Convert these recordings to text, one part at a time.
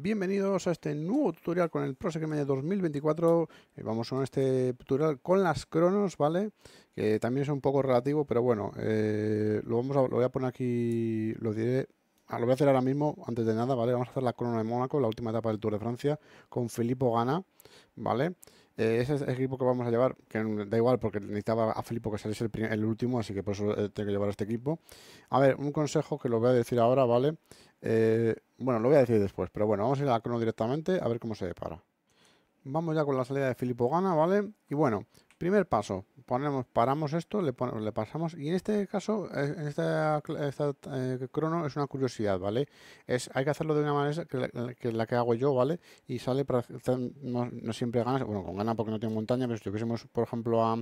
Bienvenidos a este nuevo tutorial con el ProSec Media 2024. vamos a este tutorial con las cronos, ¿vale? Que también es un poco relativo, pero bueno, eh, lo, vamos a, lo voy a poner aquí, lo diré, A ah, lo voy a hacer ahora mismo, antes de nada, ¿vale? Vamos a hacer la crona de Mónaco, la última etapa del Tour de Francia, con Filippo Gana, ¿vale? ese es el equipo que vamos a llevar, que da igual porque necesitaba a Filipo que saliese el, último, así que por eso eh, tengo que llevar este equipo. A ver, un consejo que lo voy a decir ahora, ¿vale? Eh, bueno, lo voy a decir después, pero bueno, vamos a ir a la crono directamente a ver cómo se depara. Vamos ya con la salida de Filipo Gana, ¿vale? Y bueno, Primer paso, ponemos, paramos esto, le, pasamos, y en este caso, eh, en esta, eh, crono es una curiosidad, ¿vale? Es, hay que hacerlo de una manera que la que, la que hago yo, ¿vale? Y sale, para, no, no, siempre ganas, bueno, con ganas porque no tiene montaña, pero si tuviésemos, por ejemplo, a,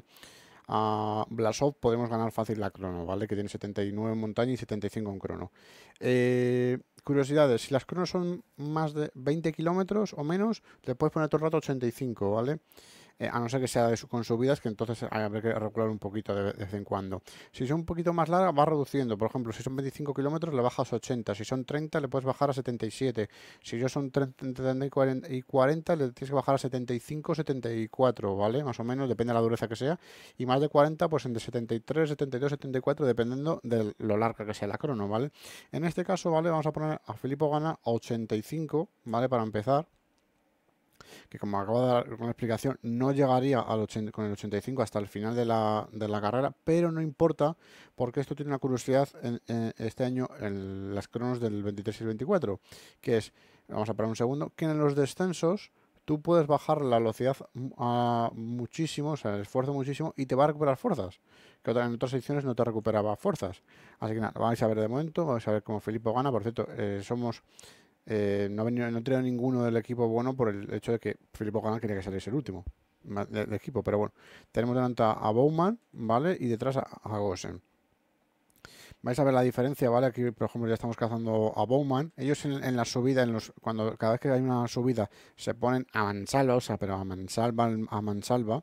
Blasov, podemos ganar fácil la crono, ¿vale? Que tiene 79 en montaña y 75 en crono. Eh, curiosidades, si las cronos son más de 20 kilómetros o menos, le puedes poner todo el rato 85, ¿vale? vale eh, a no ser que sea de, con subidas, que entonces hay que regular un poquito de, vez en cuando. Si son un poquito más largas, va reduciendo. Por ejemplo, si son 25 kilómetros, le bajas 80. Si son 30, le puedes bajar a 77. Si yo son 30, y, 40, le tienes que bajar a 75, 74, ¿vale? Más o menos, depende de la dureza que sea. Y más de 40, pues entre 73, 72, 74, dependiendo de lo larga que sea la crono, ¿vale? En este caso, ¿vale? Vamos a poner a Filipo Gana 85, ¿vale? Para empezar que como acabo de dar con la explicación, no llegaría al con el 85 hasta el final de la, de la, carrera, pero no importa, porque esto tiene una curiosidad en, este año en las cronos del 23 y el 24, que es, vamos a parar un segundo, que en los descensos tú puedes bajar la velocidad a muchísimo, o sea, el esfuerzo muchísimo, y te va a recuperar fuerzas. Que en otras ediciones no te recuperaba fuerzas. Así que nada, vais a ver de momento, vamos a ver cómo Filipo gana. Por cierto, eh, somos eh, no, venido no ninguno del equipo bueno por el hecho de que Felipe Ganal quería que saliese el último del equipo. Pero bueno, tenemos delante a Bowman, ¿vale? Y detrás a, Gosen. Vais a ver la diferencia, ¿vale? Aquí, por ejemplo, ya estamos cazando a Bowman. Ellos en, la subida, en los, cuando cada vez que hay una subida, se ponen a mansalva, o sea, pero a mansalva,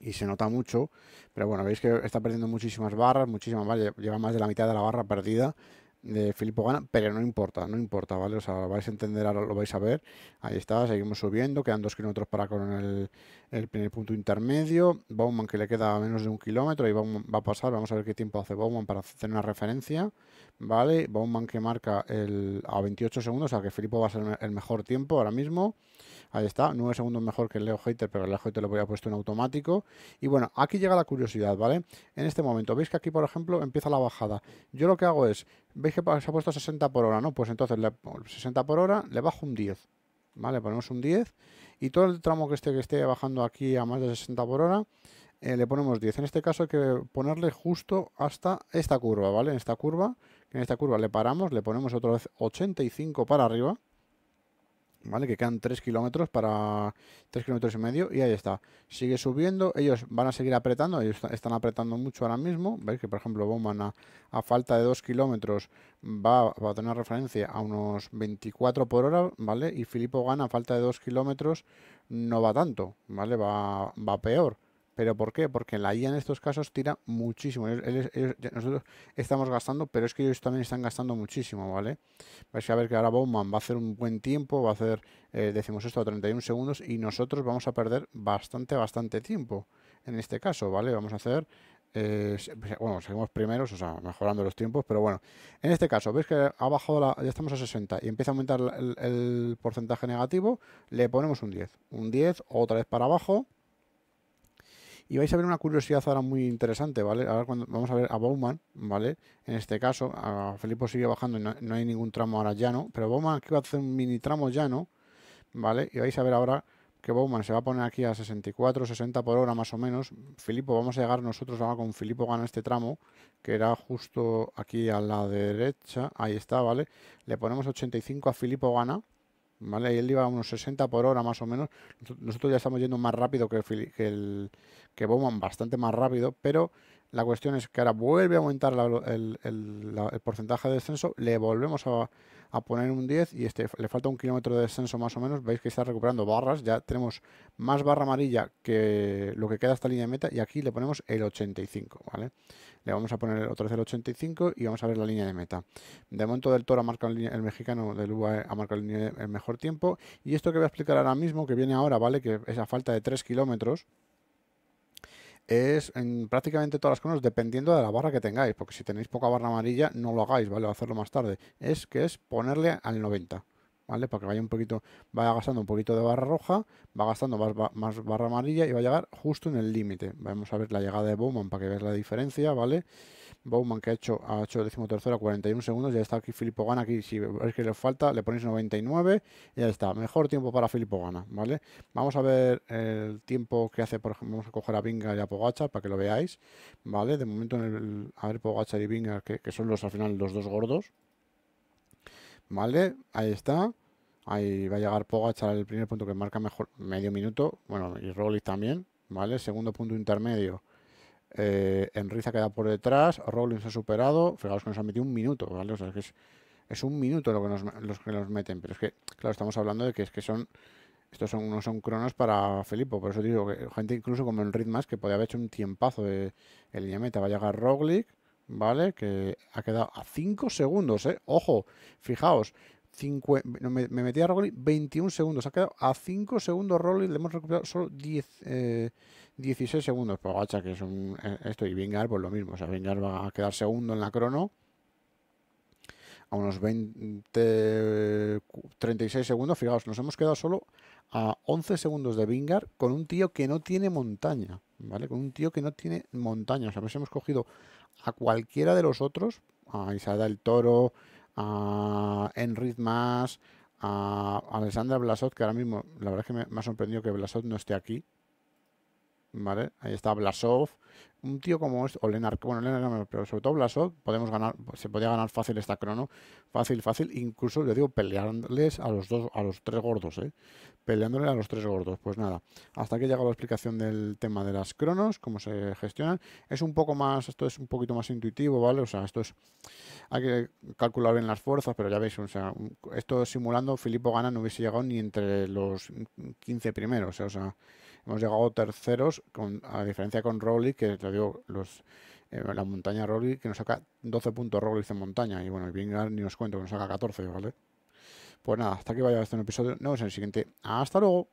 Y se nota mucho. Pero bueno, veis que está perdiendo muchísimas barras, muchísimas barras. Lleva más de la mitad de la barra perdida de Filippo Gana, pero no importa, no importa, ¿vale? O sea, lo vais a entender, ahora lo vais a ver. Ahí está, seguimos subiendo, quedan dos kilómetros para con el, primer punto intermedio. Bauman que le queda menos de un kilómetro y va a pasar, vamos a ver qué tiempo hace Bauman para hacer una referencia, ¿vale? Bauman que marca el, a 28 segundos, o sea que Filippo va a ser el mejor tiempo ahora mismo. Ahí está, 9 segundos mejor que el Leo Hater, pero el Leo Hater lo voy a puesto en automático. Y bueno, aquí llega la curiosidad, ¿vale? En este momento, veis que aquí, por ejemplo, empieza la bajada. Yo lo que hago es, veis que se ha puesto 60 por hora, ¿no? Pues entonces, le, 60 por hora, le bajo un 10, ¿vale? Ponemos un 10 y todo el tramo que esté, que esté bajando aquí a más de 60 por hora, eh, le ponemos 10. En este caso hay que ponerle justo hasta esta curva, ¿vale? En esta curva, en esta curva le paramos, le ponemos otra vez 85 para arriba ¿vale? Que quedan 3 kilómetros para 3 kilómetros y medio y ahí está. Sigue subiendo, ellos van a seguir apretando, ellos están apretando mucho ahora mismo. Veis que, por ejemplo, Bowman a, falta de 2 kilómetros va, a tener referencia a unos 24 por hora, ¿vale? Y Filippo gana a falta de 2 kilómetros no va tanto, ¿vale? Va, va peor. ¿Pero por qué? Porque la IA en estos casos tira muchísimo. nosotros estamos gastando, pero es que ellos también están gastando muchísimo, ¿vale? Vais a ver que ahora Bowman va a hacer un buen tiempo, va a hacer, eh, decimos esto, 31 segundos y nosotros vamos a perder bastante, bastante tiempo en este caso, ¿vale? Vamos a hacer eh, bueno, seguimos primeros, o sea, mejorando los tiempos, pero bueno, en este caso, veis que ha bajado, la, ya estamos a 60 y empieza a aumentar el, porcentaje negativo, le ponemos un 10, un 10, otra vez para abajo, y vais a ver una curiosidad ahora muy interesante, ¿vale? Ahora cuando, vamos a ver a Bowman, ¿vale? En este caso, a Filipo sigue bajando y no, hay ningún tramo ahora llano, pero Bowman aquí va a hacer un mini tramo llano, ¿vale? Y vais a ver ahora que Bowman se va a poner aquí a 64, 60 por hora más o menos. Filipo, vamos a llegar nosotros ahora con Filipo gana este tramo, que era justo aquí a la derecha. Ahí está, ¿vale? Le ponemos 85 a Filipo gana, ¿vale? él iba a unos 60 por hora más o menos. Nosotros ya estamos yendo más rápido que, el, que, el, que Bowman, bastante más rápido, pero la cuestión es que ahora vuelve a aumentar el, porcentaje de descenso, le volvemos a, poner un 10 y este, le falta un kilómetro de descenso más o menos. Veis que está recuperando barras, ya tenemos más barra amarilla que lo que queda esta línea de meta y aquí le ponemos el 85, ¿vale? Le vamos a poner otra vez el 85 y vamos a ver la línea de meta. De momento del Toro ha marcado el, mexicano del UAE ha marcado el mejor tiempo y esto que voy a explicar ahora mismo, que viene ahora, ¿vale? Que es falta de 3 kilómetros, es en prácticamente todas las conos dependiendo de la barra que tengáis, porque si tenéis poca barra amarilla no lo hagáis, ¿vale? O hacerlo más tarde. Es que es ponerle al 90. ¿vale? Para que vaya un poquito, vaya gastando un poquito de barra roja, va gastando más, barra amarilla y va a llegar justo en el límite. Vamos a ver la llegada de Bowman para que veas la diferencia, ¿vale? Bowman que ha hecho, ha hecho tercero a 41 segundos, ya está aquí Filippo Gana, aquí si es que le falta, le ponéis 99 y ya está, mejor tiempo para Filippo Gana, ¿vale? Vamos a ver el tiempo que hace, por ejemplo, vamos a coger a Binga y a Pogacha para que lo veáis, ¿vale? De momento, en el, a ver Pogacha y Binga, que, que son los al final los dos gordos, ¿Vale? Ahí está. Ahí va a llegar Pogachar el primer punto que marca mejor medio minuto. Bueno, y Roglic también, ¿vale? Segundo punto intermedio. Eh, Enriza queda por detrás. se ha superado. Fijaos que nos ha metido un minuto, ¿vale? O sea, es que es, un minuto lo que nos, los que nos meten. Pero es que, claro, estamos hablando de que es que son. Estos son, no son cronos para Felipe, por eso digo que gente incluso como en más que podía haber hecho un tiempazo de, línea meta. Va a llegar Roglic, ¿vale? Que ha quedado a 5 segundos, ¿eh? Ojo, fijaos, me, metí a Rolly 21 segundos, ha quedado a 5 segundos Rolly, le hemos recuperado solo 10, 16 eh, segundos. Pues gacha, que es un, eh, esto, y Vingar, pues lo mismo, o sea, Vingar va a quedar segundo en la crono a unos 20, 36 segundos. Fijaos, nos hemos quedado solo a 11 segundos de Vingar con un tío que no tiene montaña, ¿vale? Con un tío que no tiene montaña. O sea, hemos cogido a cualquiera de los otros, a Isada el Toro, a Enric más. a Alessandra blasov que ahora mismo la verdad es que me, ha sorprendido que Blasot no esté aquí, ¿vale? Ahí está Blasov, un tío como es, o Lennart, bueno, Lennart, pero sobre todo Blasov, podemos ganar, se podía ganar fácil esta crono, fácil, fácil, incluso, le digo, peleándoles a los dos, a los tres gordos, ¿eh? Peleándoles a los tres gordos, pues nada, hasta aquí llega la explicación del tema de las cronos, cómo se gestionan, es un poco más, esto es un poquito más intuitivo, ¿vale? O sea, esto es, hay que calcular bien las fuerzas, pero ya veis, o sea, esto simulando, Filippo Gana no hubiese llegado ni entre los 15 primeros, ¿eh? o sea, hemos llegado terceros, con, a diferencia con Rowley, que dio los, eh, la montaña Rolly que nos saca 12 puntos Roglic en montaña. Y bueno, y Vingar ni os cuento que nos saca 14, ¿vale? Pues nada, hasta que vaya este episodio. Nos vemos en el siguiente. ¡Hasta luego!